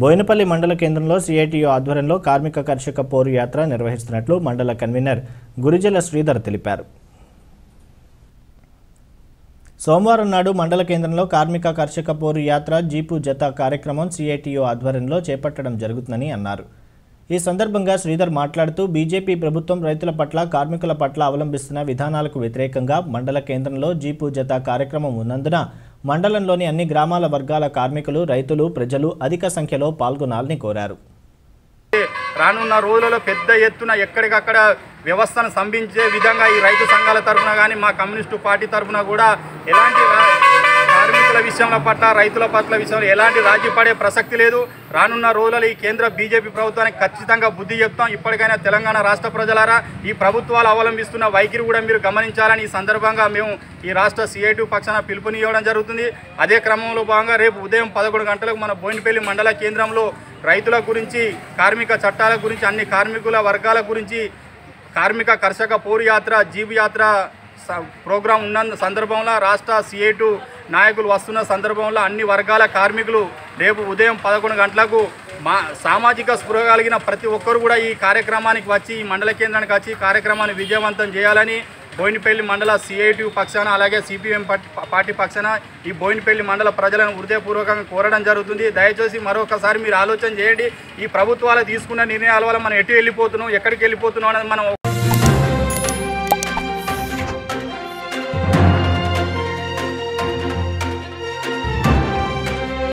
బోయినపల్లి మండల కేంద్రంలో సిఐటియు ఆధ్వర్యంలో కార్మిక కర్షక పోరు యాత్ర నిర్వహిస్తున్నట్లు మండల కన్వీనర్ గురిజల శ్రీధర్ తెలిపారు సోమవారం నాడు మండల కేంద్రంలో కార్మిక కర్షక పోరు యాత్ర జీపు జత కార్యక్రమం సిఐటియు ఆధ్వర్యంలో చేపట్టడం జరుగుతుందని అన్నారు ఈ సందర్భంగా శ్రీధర్ మాట్లాడుతూ బీజేపీ ప్రభుత్వం రైతుల పట్ల కార్మికుల పట్ల అవలంబిస్తున్న విధానాలకు వ్యతిరేకంగా మండల కేంద్రంలో జీపు జత కార్యక్రమం ఉన్నందున మండలంలోని అన్ని గ్రామాల వర్గాల కార్మికులు రైతులు ప్రజలు అధిక సంఖ్యలో పాల్గొనాలని కోరారు రానున్న రోజులలో పెద్ద ఎత్తున ఎక్కడికక్కడ వ్యవస్థను స్తంభించే విధంగా ఈ రైతు సంఘాల తరఫున కానీ మా కమ్యూనిస్టు పార్టీ తరఫున కూడా ఎలాంటి రైతుల విషయంలో పట్ల రైతుల పట్ల విషయంలో ఎలాంటి రాజీ పడే ప్రసక్తి లేదు రానున్న రోజులలో ఈ కేంద్ర బీజేపీ ప్రభుత్వానికి ఖచ్చితంగా బుద్ధి చెప్తాం ఇప్పటికైనా తెలంగాణ రాష్ట్ర ప్రజలారా ఈ ప్రభుత్వాలు అవలంబిస్తున్న వైఖరి కూడా మీరు గమనించాలని ఈ సందర్భంగా మేము ఈ రాష్ట్ర సిఐటి పక్షాన పిలుపునివ్వడం జరుగుతుంది అదే క్రమంలో భాగంగా రేపు ఉదయం పదకొండు గంటలకు మన బోయినపల్లి మండల కేంద్రంలో రైతుల గురించి కార్మిక చట్టాల గురించి అన్ని కార్మికుల వర్గాల గురించి కార్మిక కర్షక పోరు యాత్ర జీబు యాత్ర ప్రోగ్రాం ఉన్న సందర్భంలో రాష్ట్ర సిఐటు నాయకులు వస్తున్న సందర్భంలో అన్ని వర్గాల కార్మికులు రేపు ఉదయం పదకొండు గంటలకు మా సామాజిక స్పృహ కలిగిన ప్రతి ఒక్కరు కూడా ఈ కార్యక్రమానికి వచ్చి ఈ మండల కేంద్రానికి వచ్చి కార్యక్రమాన్ని విజయవంతం చేయాలని బోయినపల్లి మండల సిఐటి పక్షాన అలాగే సిపిఎం పార్టీ పక్షాన ఈ బోయినపల్లి మండల ప్రజలను హృదయపూర్వకంగా కోరడం జరుగుతుంది దయచేసి మరొకసారి మీరు ఆలోచన చేయండి ఈ ప్రభుత్వాలు తీసుకున్న నిర్ణయాల వల్ల మనం ఎటు వెళ్ళిపోతున్నాం ఎక్కడికి వెళ్ళిపోతున్నాం అనేది మనం